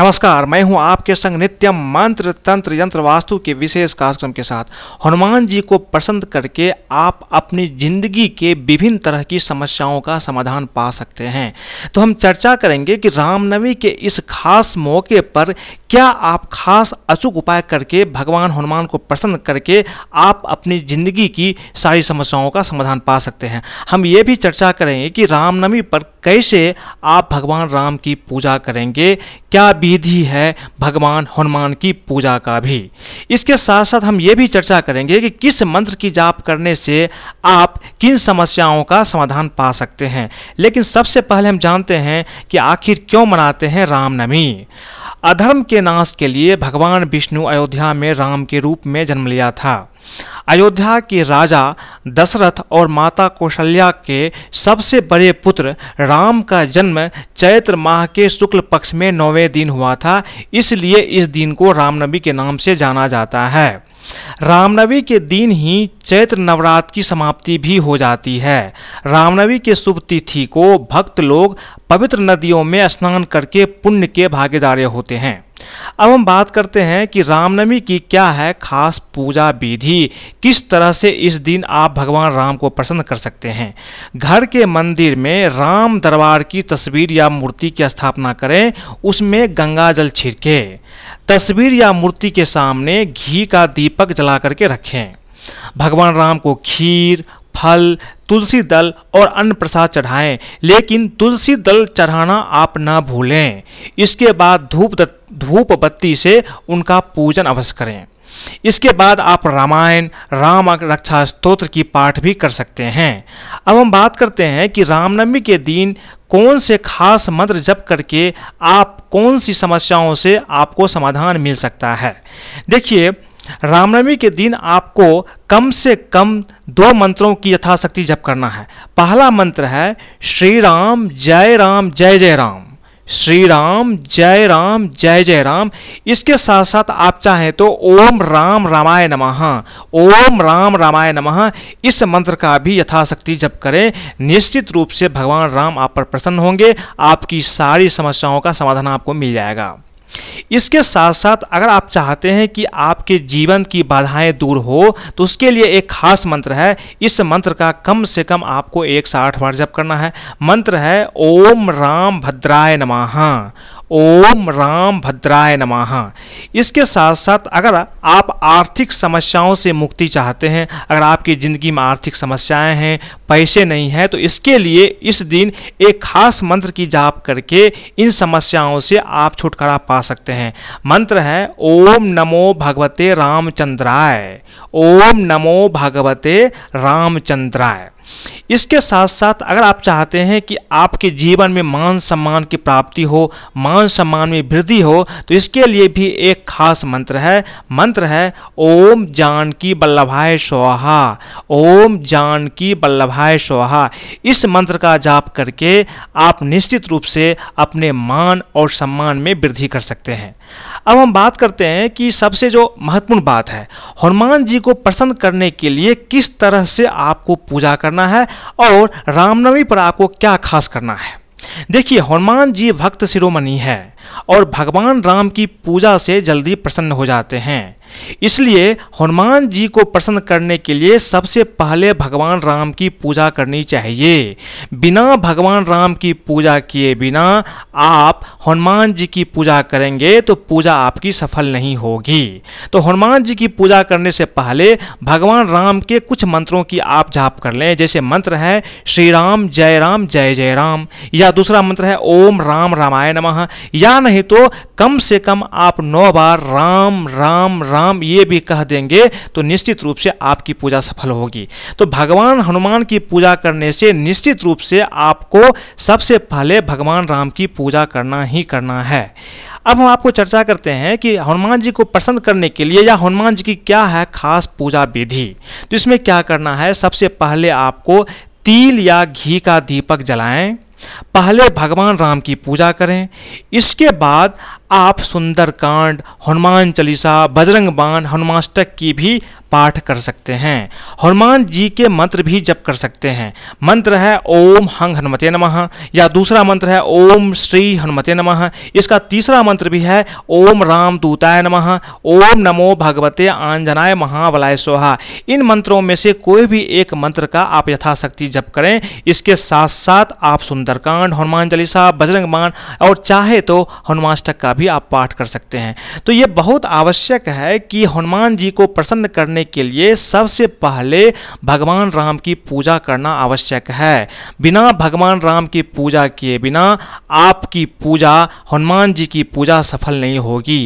नमस्कार मैं हूं आपके संग नित्यम मंत्र तंत्र यंत्र वास्तु के विशेष कार्यक्रम के साथ हनुमान जी को पसंद करके आप अपनी जिंदगी के विभिन्न तरह की समस्याओं का समाधान पा सकते हैं तो हम चर्चा करेंगे कि रामनवमी के इस खास मौके पर क्या आप खास अचूक उपाय करके भगवान हनुमान को प्रसन्न करके आप अपनी जिंदगी की सारी समस्याओं का समाधान पा सकते हैं हम ये भी चर्चा करेंगे कि रामनवमी पर कैसे आप भगवान राम की पूजा करेंगे क्या विधि है भगवान हनुमान की पूजा का भी इसके साथ साथ हम ये भी चर्चा करेंगे कि किस मंत्र की जाप करने से आप किन समस्याओं का समाधान पा सकते हैं लेकिन सबसे पहले हम जानते हैं कि आखिर क्यों मनाते हैं रामनवमी अधर्म के नाश के लिए भगवान विष्णु अयोध्या में राम के रूप में जन्म लिया था अयोध्या के राजा दशरथ और माता कौशल्या के सबसे बड़े पुत्र राम का जन्म चैत्र माह के शुक्ल पक्ष में नौवें दिन हुआ था इसलिए इस दिन को रामनवमी के नाम से जाना जाता है रामनवमी के दिन ही चैत्र नवरात्र की समाप्ति भी हो जाती है रामनवमी के शुभ तिथि को भक्त लोग पवित्र नदियों में स्नान करके पुण्य के भागीदारे होते हैं अब हम बात करते हैं कि रामनवमी की क्या है खास पूजा विधि किस तरह से इस दिन आप भगवान राम को प्रसन्न कर सकते हैं घर के मंदिर में राम दरबार की तस्वीर या मूर्ति की स्थापना करें उसमें गंगा जल छिड़के तस्वीर या मूर्ति के सामने घी का दीपक जला करके रखें भगवान राम को खीर फल तुलसी दल और अन्न प्रसाद चढ़ाएं लेकिन तुलसी दल चढ़ाना आप ना भूलें इसके बाद धूप धूप बत्ती से उनका पूजन अवश्य करें इसके बाद आप रामायण राम रक्षा स्तोत्र की पाठ भी कर सकते हैं अब हम बात करते हैं कि रामनवमी के दिन कौन से खास मंत्र जप करके आप कौन सी समस्याओं से आपको समाधान मिल सकता है देखिए रामनवमी के दिन आपको कम से कम दो मंत्रों की यथाशक्ति जप करना है पहला मंत्र है श्री राम जय राम जय जय राम श्री राम जय राम जय जय राम इसके साथ साथ आप चाहें तो ओम राम रामाय नमः ओम राम रामाय नमः इस मंत्र का भी यथाशक्ति जप करें निश्चित रूप से भगवान राम आप पर प्रसन्न होंगे आपकी सारी समस्याओं का समाधान आपको मिल जाएगा इसके साथ साथ अगर आप चाहते हैं कि आपके जीवन की बाधाएं दूर हो तो उसके लिए एक खास मंत्र है इस मंत्र का कम से कम आपको एक साठ बार जप करना है मंत्र है ओम राम भद्राय नमः ओम राम भद्राय नमः इसके साथ साथ अगर आप आर्थिक समस्याओं से मुक्ति चाहते हैं अगर आपकी ज़िंदगी में आर्थिक समस्याएं हैं पैसे नहीं हैं तो इसके लिए इस दिन एक खास मंत्र की जाप करके इन समस्याओं से आप छुटकारा पा सकते हैं मंत्र है ओम नमो भगवते रामचंद्राय ओम नमो भगवते रामचंद्राय इसके साथ साथ अगर आप चाहते हैं कि आपके जीवन में मान सम्मान की प्राप्ति हो मान सम्मान में वृद्धि हो तो इसके लिए भी एक खास मंत्र है मंत्र है ओम जानकी बल्लभाय स्वाहा ओम जानकी बल्लभाय स्वाहा इस मंत्र का जाप करके आप निश्चित रूप से अपने मान और सम्मान में वृद्धि कर सकते हैं अब हम बात करते हैं कि सबसे जो महत्वपूर्ण बात है हनुमान जी को प्रसन्न करने के लिए किस तरह से आपको पूजा करना करना है और रामनवमी पर आपको क्या खास करना है देखिए हनुमान जी भक्त शिरोमणि है और भगवान राम की पूजा से जल्दी प्रसन्न हो जाते हैं इसलिए हनुमान जी को प्रसन्न करने के लिए सबसे पहले भगवान राम की पूजा करनी चाहिए बिना भगवान राम की पूजा किए बिना आप हनुमान जी की पूजा करेंगे तो पूजा आपकी सफल नहीं होगी तो हनुमान जी की पूजा करने से पहले भगवान राम के कुछ मंत्रों की आप जाप कर लें जैसे मंत्र है श्री राम जय राम जय जय राम या दूसरा मंत्र है ओम राम रामाय नम या नहीं तो कम से कम आप नौ बार राम राम राम राम ये भी कह देंगे तो निश्चित रूप से आपकी पूजा सफल होगी तो भगवान हनुमान की पूजा करने से निश्चित रूप से आपको सबसे पहले भगवान राम की पूजा करना ही करना है अब हम आपको चर्चा करते हैं कि हनुमान जी को पसंद करने के लिए या हनुमान जी की क्या है खास पूजा विधि तो इसमें क्या करना है सबसे पहले आपको तिल या घी का दीपक जलाएं पहले भगवान राम की पूजा करें इसके बाद आप सुंदरकांड हनुमान चालीसा बजरंग बाण हनुमाष्टक की भी पाठ कर सकते हैं हनुमान जी के मंत्र भी जप कर सकते हैं मंत्र है ओम हंग हनुमते नमः या दूसरा मंत्र है ओम श्री हनुमते नमः इसका तीसरा मंत्र भी है ओम राम दूताय नमः ओम नमो भगवते आंजनाय महाबलाय सोहा इन मंत्रों में से कोई भी एक मंत्र का आप यथाशक्ति जप करें इसके साथ साथ आप सुंदरकांड हनुमान चालीसा बजरंग बाण और चाहे तो हनुमाष्टक का भी आप पाठ कर सकते हैं तो ये बहुत आवश्यक है कि हनुमान जी को प्रसन्न करने के लिए सबसे पहले भगवान राम की पूजा करना आवश्यक है बिना भगवान राम की पूजा किए बिना आपकी पूजा हनुमान जी की पूजा सफल नहीं होगी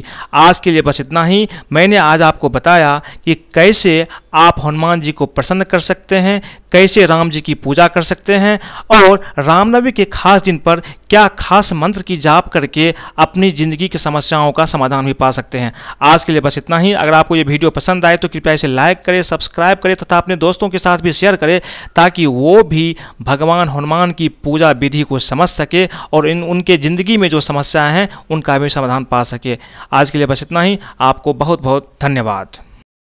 आज के लिए बस इतना ही मैंने आज आपको बताया कि कैसे आप हनुमान जी को प्रसन्न कर सकते हैं कैसे राम जी की पूजा कर सकते हैं और रामनवमी के खास दिन पर क्या खास मंत्र की जाप करके अपनी ज़िंदगी की समस्याओं का समाधान भी पा सकते हैं आज के लिए बस इतना ही अगर आपको ये वीडियो पसंद आए तो कृपया इसे लाइक करें सब्सक्राइब करें तथा अपने दोस्तों के साथ भी शेयर करें ताकि वो भी भगवान हनुमान की पूजा विधि को समझ सके और इन उनके ज़िंदगी में जो समस्याएं हैं उनका भी समाधान पा सके आज के लिए बस इतना ही आपको बहुत बहुत धन्यवाद